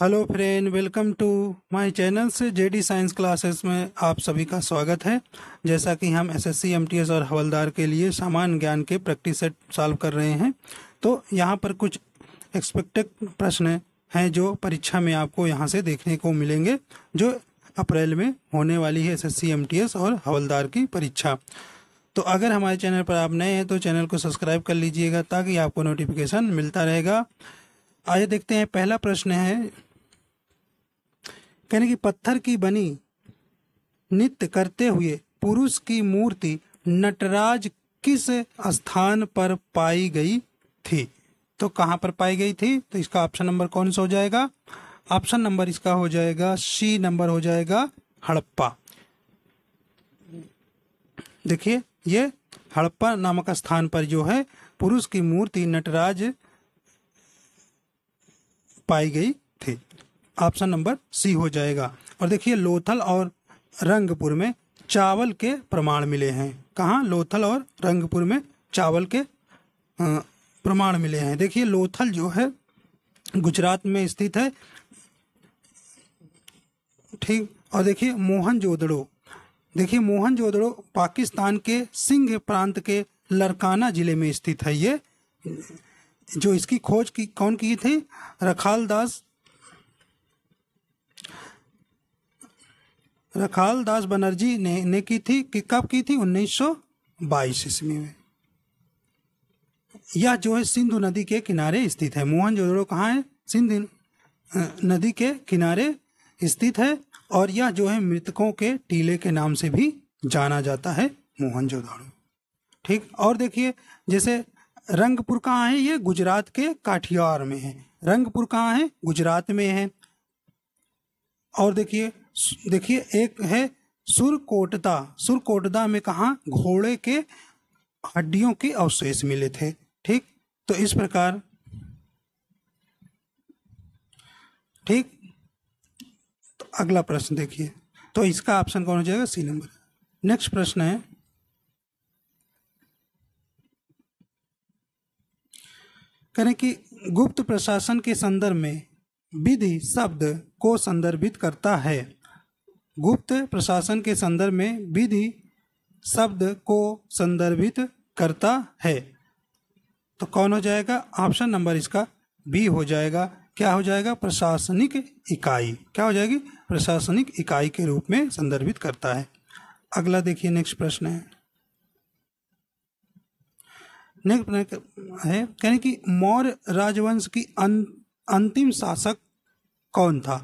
hello friend welcome to my channel से JD science classes में आप सभी का स्वागत है जैसा कि हम एसएससी एमटीएस और हवलदार के लिए सामान्य ज्ञान के प्रैक्टिस सेट सॉल्व कर रहे हैं तो यहाँ पर कुछ एक्सपेक्टेड प्रश्न हैं जो परीक्षा में आपको यहाँ से देखने को मिलेंगे जो अप्रैल में होने वाली है एस एस और हवलदार की परीक्षा तो अगर हमारे चैनल पर आप नए हैं तो चैनल को सब्सक्राइब कर लीजिएगा ताकि आपको नोटिफिकेशन मिलता रहेगा आइए देखते हैं पहला प्रश्न है कहने की पत्थर की बनी नित्य करते हुए पुरुष की मूर्ति नटराज किस स्थान पर पाई गई थी तो कहां पर पाई गई थी तो इसका ऑप्शन नंबर कौन सा हो जाएगा ऑप्शन नंबर इसका हो जाएगा सी नंबर हो जाएगा हड़प्पा देखिए ये हड़प्पा नामक स्थान पर जो है पुरुष की मूर्ति नटराज पाई गई थी ऑप्शन नंबर सी हो जाएगा और देखिए लोथल और रंगपुर में चावल के प्रमाण मिले हैं कहाँ लोथल और रंगपुर में चावल के प्रमाण मिले हैं देखिए लोथल जो है गुजरात में स्थित है ठीक और देखिए मोहन जोदड़ो देखिए मोहन जोदड़ो पाकिस्तान के सिंह प्रांत के लरकाना जिले में स्थित है ये जो इसकी खोज की कौन किए थे रखाल दास रखाल दास बनर्जी ने ने की थी कि कब की थी 1922 ईस्वी में यह जो है सिंधु नदी के किनारे स्थित है मोहनजोदड़ो कहाँ है सिंधु नदी के किनारे स्थित है और यह जो है मृतकों के टीले के नाम से भी जाना जाता है मोहनजोदाड़ो ठीक और देखिए जैसे रंगपुर कहाँ है ये गुजरात के काठियार में है रंगपुर कहाँ है गुजरात में है और देखिए देखिए एक है सुरकोटदा सुरकोटदा में कहा घोड़े के हड्डियों के अवशेष मिले थे ठीक तो इस प्रकार ठीक तो अगला प्रश्न देखिए तो इसका ऑप्शन कौन हो जाएगा सी नंबर नेक्स्ट प्रश्न है करें कि गुप्त प्रशासन के संदर्भ में विधि शब्द को संदर्भित करता है गुप्त प्रशासन के संदर्भ में विधि शब्द को संदर्भित करता है तो कौन हो जाएगा ऑप्शन नंबर इसका बी हो जाएगा क्या हो जाएगा प्रशासनिक इकाई क्या हो जाएगी प्रशासनिक इकाई के रूप में संदर्भित करता है अगला देखिए नेक्स्ट प्रश्न है नेक्स्ट है कहने की मौर्य राजवंश की अं, अंतिम शासक कौन था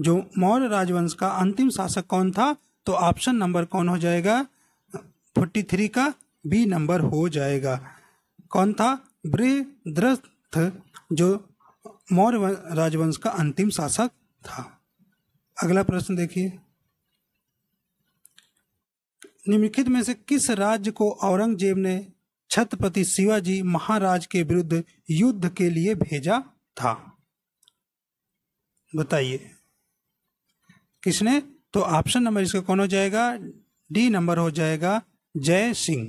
जो मौर्य राजवंश का अंतिम शासक कौन था तो ऑप्शन नंबर कौन हो जाएगा फोर्टी थ्री का बी नंबर हो जाएगा कौन था बृहद्रथ जो मौर्य राजवंश का अंतिम शासक था अगला प्रश्न देखिए निम्नलिखित में से किस राज्य को औरंगजेब ने छत्रपति शिवाजी महाराज के विरुद्ध युद्ध के लिए भेजा था बताइए किसने तो ऑप्शन नंबर इसका कौन हो जाएगा डी नंबर हो जाएगा जय सिंह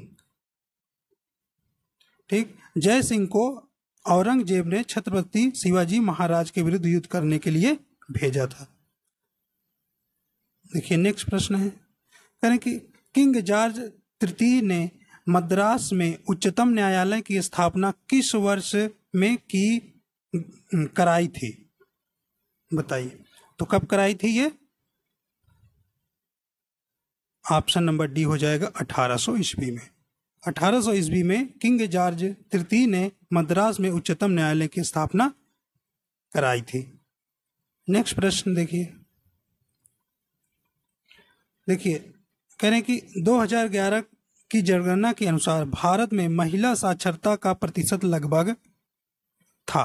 ठीक जय सिंह को औरंगजेब ने छत्रपति शिवाजी महाराज के विरुद्ध युद्ध करने के लिए भेजा था देखिए नेक्स्ट प्रश्न है करें कि किंग जॉर्ज तृतीय ने मद्रास में उच्चतम न्यायालय की स्थापना किस वर्ष में की कराई थी बताइए तो कब कराई थी ये ऑप्शन नंबर डी हो जाएगा 1800 सौ ईस्वी में 1800 सौ ईस्वी में किंग जॉर्ज तृतीय ने मद्रास में उच्चतम न्यायालय की स्थापना कराई थी नेक्स्ट प्रश्न देखिए देखिए कह रहे हैं कि 2011 की जनगणना के अनुसार भारत में महिला साक्षरता का प्रतिशत लगभग था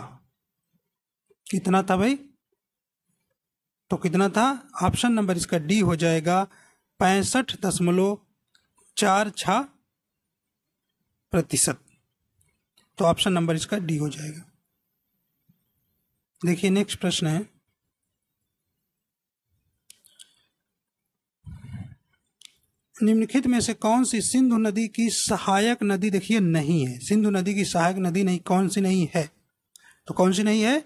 कितना था भाई तो कितना था ऑप्शन नंबर इसका डी हो जाएगा पैंसठ दशमलव चार छ प्रतिशत तो ऑप्शन नंबर इसका डी हो जाएगा देखिए नेक्स्ट प्रश्न है निम्नलिखित में से कौन सी सिंधु नदी की सहायक नदी देखिए नहीं है सिंधु नदी की सहायक नदी नहीं कौन सी नहीं है तो कौन सी नहीं है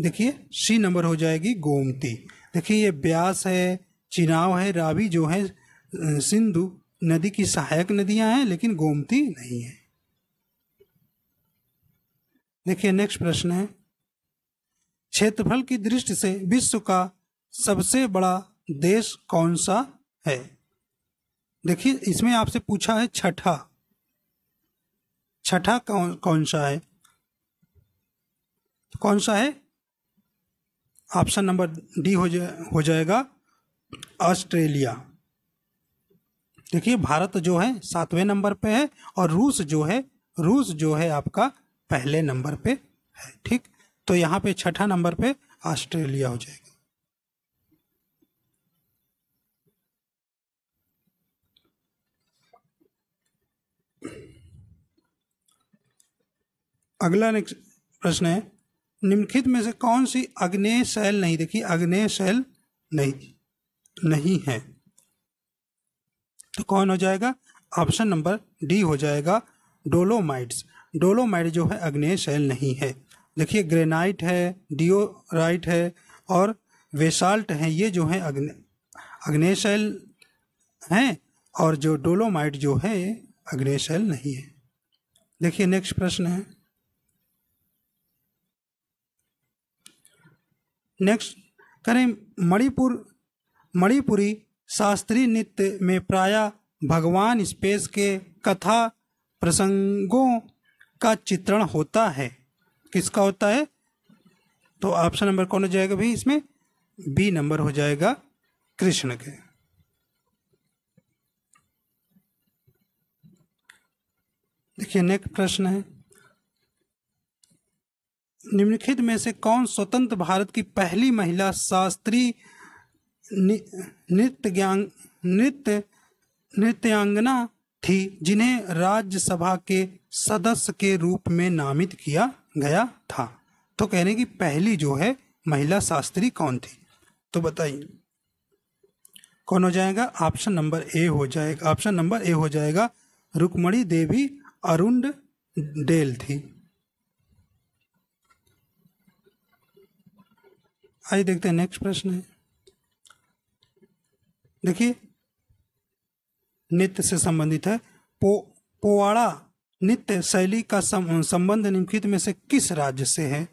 देखिए सी नंबर हो जाएगी गोमती देखिए ये ब्यास है चिनाव है रावी जो है सिंधु नदी की सहायक नदियां हैं लेकिन गोमती नहीं है देखिए नेक्स्ट प्रश्न है क्षेत्रफल की दृष्टि से विश्व का सबसे बड़ा देश कौन सा है देखिए इसमें आपसे पूछा है छठा छठा कौन कौन सा है तो कौन सा है ऑप्शन नंबर डी हो जाए हो जाएगा ऑस्ट्रेलिया देखिए भारत जो है सातवें नंबर पे है और रूस जो है रूस जो है आपका पहले नंबर पे है ठीक तो यहाँ पे छठा नंबर पे ऑस्ट्रेलिया हो जाएगा अगला नेक्स्ट प्रश्न है निम्नलिखित में से कौन सी अग्नेय शैल नहीं देखिए अग्नेय शैल नहीं नहीं है तो कौन हो जाएगा ऑप्शन नंबर डी हो जाएगा डोलोमाइट्स डोलोमाइट जो है अग्नेय शैल नहीं है देखिए ग्रेनाइट है डियोराइट है और वेसाल्ट है ये जो है अग्ने अग्नेय शैल हैं और जो डोलोमाइट जो है अग्नेय शैल नहीं है देखिए नेक्स्ट प्रश्न है नेक्स्ट करें मणिपुर मणिपुरी शास्त्रीय नृत्य में प्रायः भगवान स्पेस के कथा प्रसंगों का चित्रण होता है किसका होता है तो ऑप्शन नंबर कौन हो जाएगा भाई इसमें बी नंबर हो जाएगा कृष्ण के देखिए नेक्स्ट प्रश्न है निम्नलिखित में से कौन स्वतंत्र भारत की पहली महिला शास्त्रीय नि, नृत्य नृत्यांगना थी जिन्हें राज्यसभा के सदस्य के रूप में नामित किया गया था तो कहने की पहली जो है महिला शास्त्री कौन थी तो बताइए कौन हो जाएगा ऑप्शन नंबर ए हो जाएगा ऑप्शन नंबर ए हो जाएगा रुकमणी देवी अरुण डेल थी आइए देखते हैं नेक्स्ट प्रश्न है देखिए नृत्य से संबंधित है पो पोवाड़ा नृत्य शैली का संबंध निम्नलिखित में से किस राज्य से है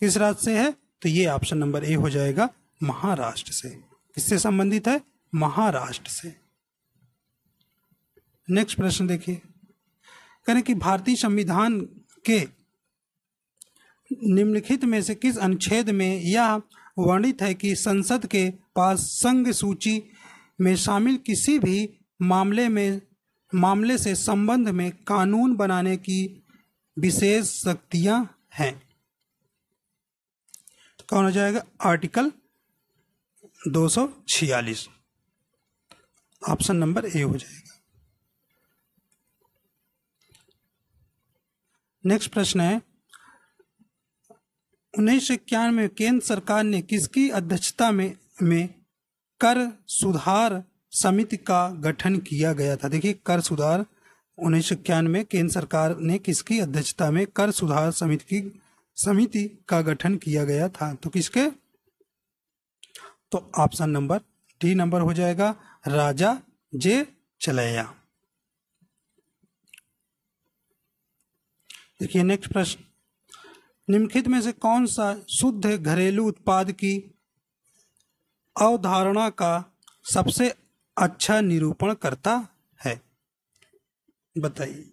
किस राज्य से है तो ये ऑप्शन नंबर ए हो जाएगा महाराष्ट्र से किससे संबंधित है महाराष्ट्र से नेक्स्ट प्रश्न देखिए करें कि भारतीय संविधान के निम्नलिखित में से किस अनुच्छेद में यह वर्णित है कि संसद के पास संघ सूची में शामिल किसी भी मामले में मामले से संबंध में कानून बनाने की विशेष शक्तियां हैं तो कौन हो जाएगा आर्टिकल 246 ऑप्शन नंबर ए हो जाएगा नेक्स्ट प्रश्न है उन्नीस सौ इक्यानवे केंद्र सरकार ने किसकी अध्यक्षता में में कर सुधार समिति का गठन किया गया था देखिए कर सुधार उन्नीस सौ इक्यानवे केंद्र सरकार ने किसकी अध्यक्षता में कर सुधार समिति की समिति का गठन किया गया था तो किसके तो ऑप्शन नंबर डी नंबर हो जाएगा राजा जे चलैया देखिए नेक्स्ट प्रश्न निम्नलिखित में से कौन सा शुद्ध घरेलू उत्पाद की अवधारणा का सबसे अच्छा निरूपण करता है बताइए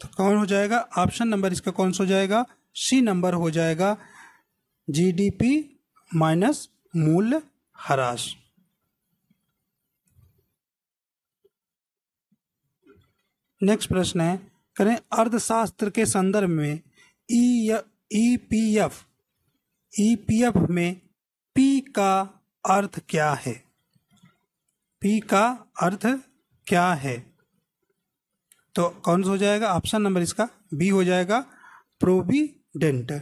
तो कौन हो जाएगा ऑप्शन नंबर इसका कौन सा हो जाएगा सी नंबर हो जाएगा जीडीपी माइनस मूल्य हराश नेक्स्ट प्रश्न है करें अर्थशास्त्र के संदर्भ में ई ईपीएफ ईपीएफ में पी का अर्थ क्या है पी का अर्थ क्या है तो कौन सा हो जाएगा ऑप्शन नंबर इसका बी हो जाएगा प्रोविडेंट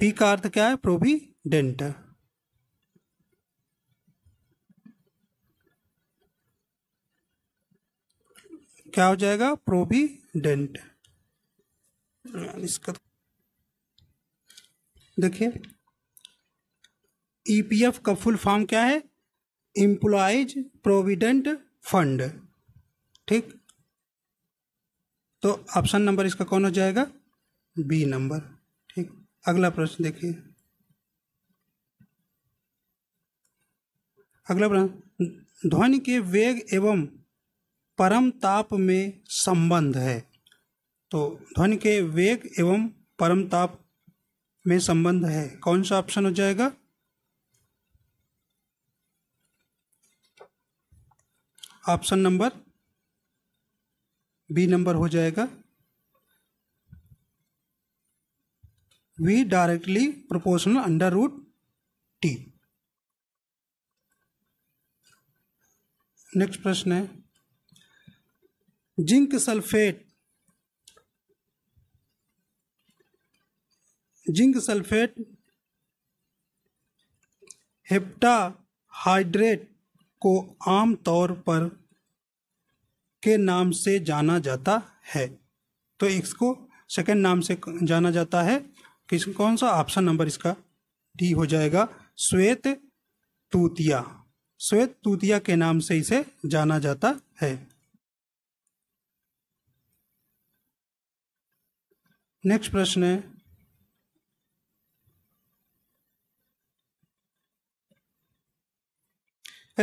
पी का अर्थ क्या है प्रोविडेंट क्या हो जाएगा प्रोविडेंट इसका देखिए ईपीएफ e का फुल फॉर्म क्या है एम्प्लॉयज प्रोविडेंट फंड ठीक तो ऑप्शन नंबर इसका कौन हो जाएगा बी नंबर ठीक अगला प्रश्न देखिए अगला प्रश्न ध्वनि के वेग एवं परम ताप में संबंध है तो ध्वनि के वेग एवं परम ताप में संबंध है कौन सा ऑप्शन हो जाएगा ऑप्शन नंबर बी नंबर हो जाएगा v directly proportional under root t next प्रश्न है zinc sulphate zinc sulphate heptahydrate को आम तौर पर के नाम से जाना जाता है तो इसको सेकेंड नाम से जाना जाता है किस कौन सा ऑप्शन नंबर इसका डी हो जाएगा श्वेत तूतिया श्वेत तूतिया के नाम से इसे जाना जाता है नेक्स्ट प्रश्न है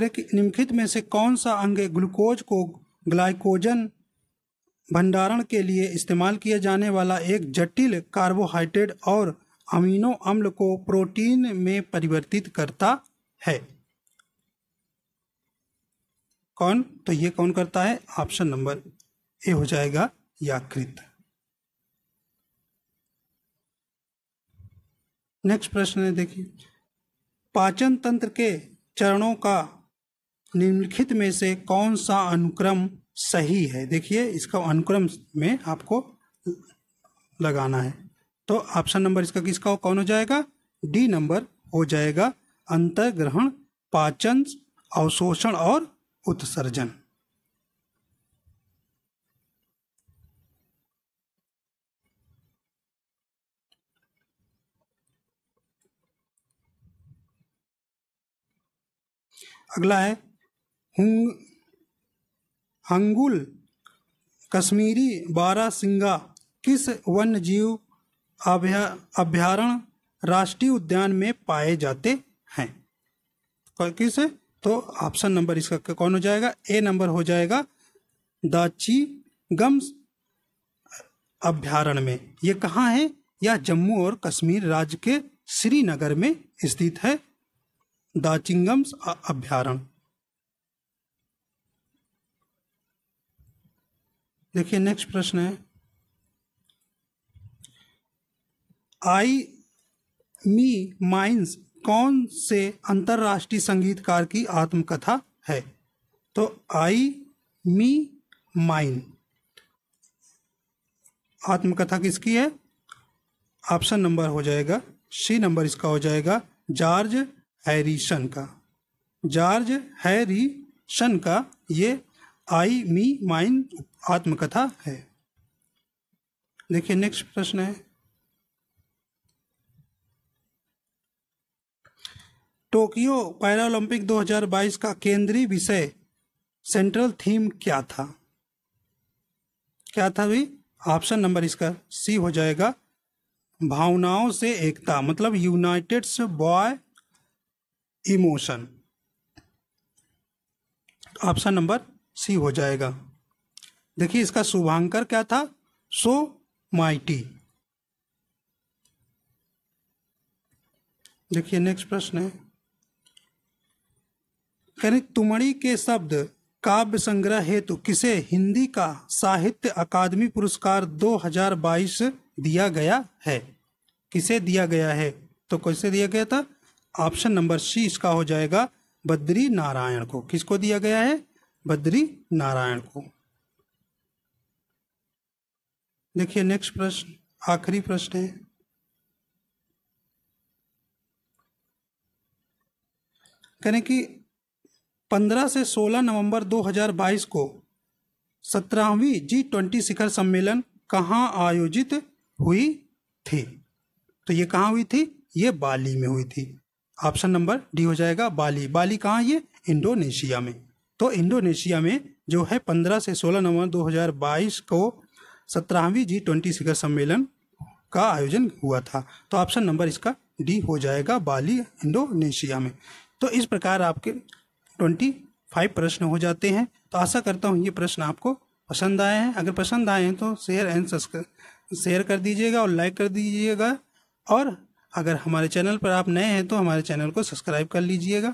निम्नलिखित में से कौन सा अंग ग्लूकोज को ग्लाइकोजन भंडारण के लिए इस्तेमाल किया जाने वाला एक जटिल कार्बोहाइड्रेट और अमीनो अम्ल को प्रोटीन में परिवर्तित करता है कौन तो ये कौन करता है ऑप्शन नंबर ए हो जाएगा याकृत नेक्स्ट प्रश्न है देखिए पाचन तंत्र के चरणों का निम्नलिखित में से कौन सा अनुक्रम सही है देखिए इसका अनुक्रम में आपको लगाना है तो ऑप्शन नंबर इसका किसका कौन हो जाएगा डी नंबर हो जाएगा अंतर्ग्रहण पाचन अवशोषण और उत्सर्जन अगला है अंगुल कश्मीरी बारासिंगा किस वन्य जीव अभ्या अभ्यारण्य राष्ट्रीय उद्यान में पाए जाते हैं किस तो ऑप्शन नंबर इसका कौन हो जाएगा ए नंबर हो जाएगा दाची गम्स अभ्यारण्य में ये कहाँ है यह जम्मू और कश्मीर राज्य के श्रीनगर में स्थित है दाचिंगम्स अभ्यारण्य देखिए नेक्स्ट प्रश्न है आई मी माइंस कौन से अंतर्राष्ट्रीय संगीतकार की आत्मकथा है तो आई मी माइन आत्मकथा किसकी है ऑप्शन नंबर हो जाएगा सी नंबर इसका हो जाएगा जॉर्ज हैरिसन का जॉर्ज हैरिसन का ये आई मी माइन आत्मकथा है देखिए नेक्स्ट प्रश्न है टोक्यो पैरालंपिक 2022 का केंद्रीय विषय सेंट्रल थीम क्या था क्या था भाई ऑप्शन नंबर इसका सी हो जाएगा भावनाओं से एकता मतलब united by emotion option number C हो जाएगा देखिए इसका शुभांकर क्या था सो माइटी देखिए नेक्स्ट प्रश्न है कहीं तुमड़ी के शब्द काव्य संग्रह हेतु किसे हिंदी का साहित्य अकादमी पुरस्कार 2022 दिया गया है किसे दिया गया है तो कैसे दिया गया था ऑप्शन नंबर सी इसका हो जाएगा बद्री नारायण को किसको दिया गया है बद्री नारायण को देखिए नेक्स्ट प्रश्न आखिरी प्रश्न है कहें कि 15 से 16 नवंबर 2022 को सत्रहवीं जी ट्वेंटी शिखर सम्मेलन कहाँ आयोजित हुई थी तो ये कहाँ हुई थी ये बाली में हुई थी ऑप्शन नंबर डी हो जाएगा बाली बाली कहाँ ये इंडोनेशिया में तो इंडोनेशिया में जो है 15 से 16 नवंबर 2022 को सत्रहवीं जी ट्वेंटी शिखर सम्मेलन का आयोजन हुआ था तो ऑप्शन नंबर इसका डी हो जाएगा बाली इंडोनेशिया में तो इस प्रकार आपके ट्वेंटी फाइव प्रश्न हो जाते हैं तो आशा करता हूँ ये प्रश्न आपको पसंद आए हैं अगर पसंद आए हैं तो शेयर एंड सब्सक्राइब शेयर कर दीजिएगा और लाइक कर दीजिएगा और अगर हमारे चैनल पर आप नए हैं तो हमारे चैनल को सब्सक्राइब कर लीजिएगा